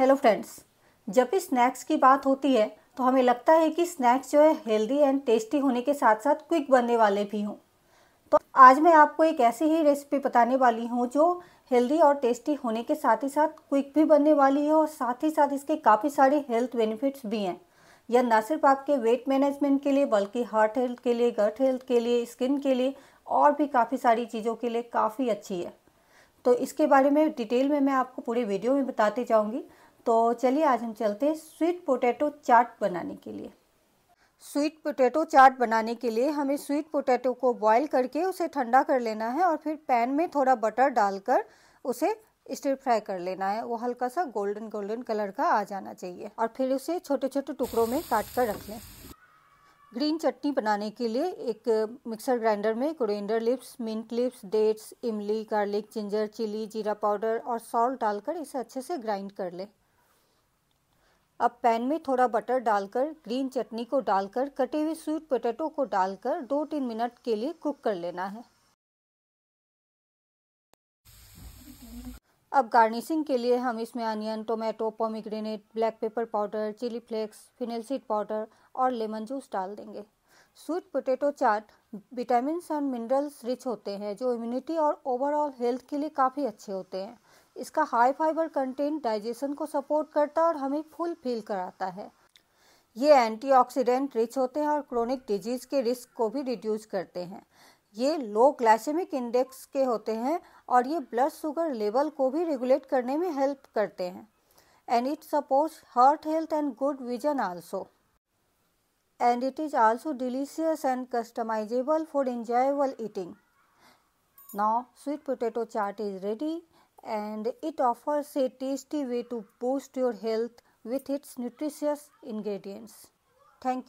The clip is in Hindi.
हेलो फ्रेंड्स जब भी स्नैक्स की बात होती है तो हमें लगता है कि स्नैक्स जो है हेल्दी एंड टेस्टी होने के साथ साथ क्विक बनने वाले भी हों तो आज मैं आपको एक ऐसी ही रेसिपी बताने वाली हूँ जो हेल्दी और टेस्टी होने के साथ ही साथ क्विक भी बनने वाली है और साथ ही साथ इसके काफ़ी सारे हेल्थ बेनिफिट्स भी हैं यह ना सिर्फ आपके वेट मैनेजमेंट के लिए बल्कि हार्ट हेल्थ के लिए गट हेल्थ के लिए स्किन के लिए और भी काफ़ी सारी चीज़ों के लिए काफ़ी अच्छी है तो इसके बारे में डिटेल में मैं आपको पूरे वीडियो में बताते जाऊंगी तो चलिए आज हम चलते हैं स्वीट पोटैटो चाट बनाने के लिए स्वीट पोटैटो चाट बनाने के लिए हमें स्वीट पोटैटो को बॉईल करके उसे ठंडा कर लेना है और फिर पैन में थोड़ा बटर डालकर उसे स्टीर फ्राई कर लेना है वो हल्का सा गोल्डन गोल्डन कलर का आ जाना चाहिए और फिर उसे छोटे छोटे टुकड़ों में काट कर रख लें ग्रीन चटनी बनाने के लिए एक मिक्सर ग्राइंडर में coriander leaves mint leaves dates इमली गार्लिक जिंजर चिली जीरा पाउडर और सॉल्ट डालकर इसे अच्छे से ग्राइंड कर लें अब पैन में थोड़ा बटर डालकर ग्रीन चटनी को डालकर कटे हुए स्वीट पोटैटो को डालकर दो तीन मिनट के लिए कुक कर लेना है अब गार्निशिंग के लिए हम इसमें onion tomato pomegranate black pepper powder chilli flakes fennel seed powder और लेमन जूस डाल देंगे स्वीट पोटैटो चाट विटामिन और मिनरल्स रिच होते हैं जो इम्यूनिटी और ओवरऑल हेल्थ के लिए काफ़ी अच्छे होते हैं इसका हाई फाइबर कंटेंट डाइजेशन को सपोर्ट करता है और हमें फुल फील कराता है ये एंटीऑक्सीडेंट रिच होते हैं और क्रोनिक डिजीज के रिस्क को भी रिड्यूस करते हैं ये लो ग्लाइसेमिक इंडेक्स के होते हैं और ये ब्लड शुगर लेवल को भी रेगुलेट करने में हेल्प करते हैं and it support heart health and good vision also and it is also delicious and customisable for enjoyable eating now sweet potato chaat is ready and it offers a tasty way to boost your health with its nutritious ingredients. Thank you.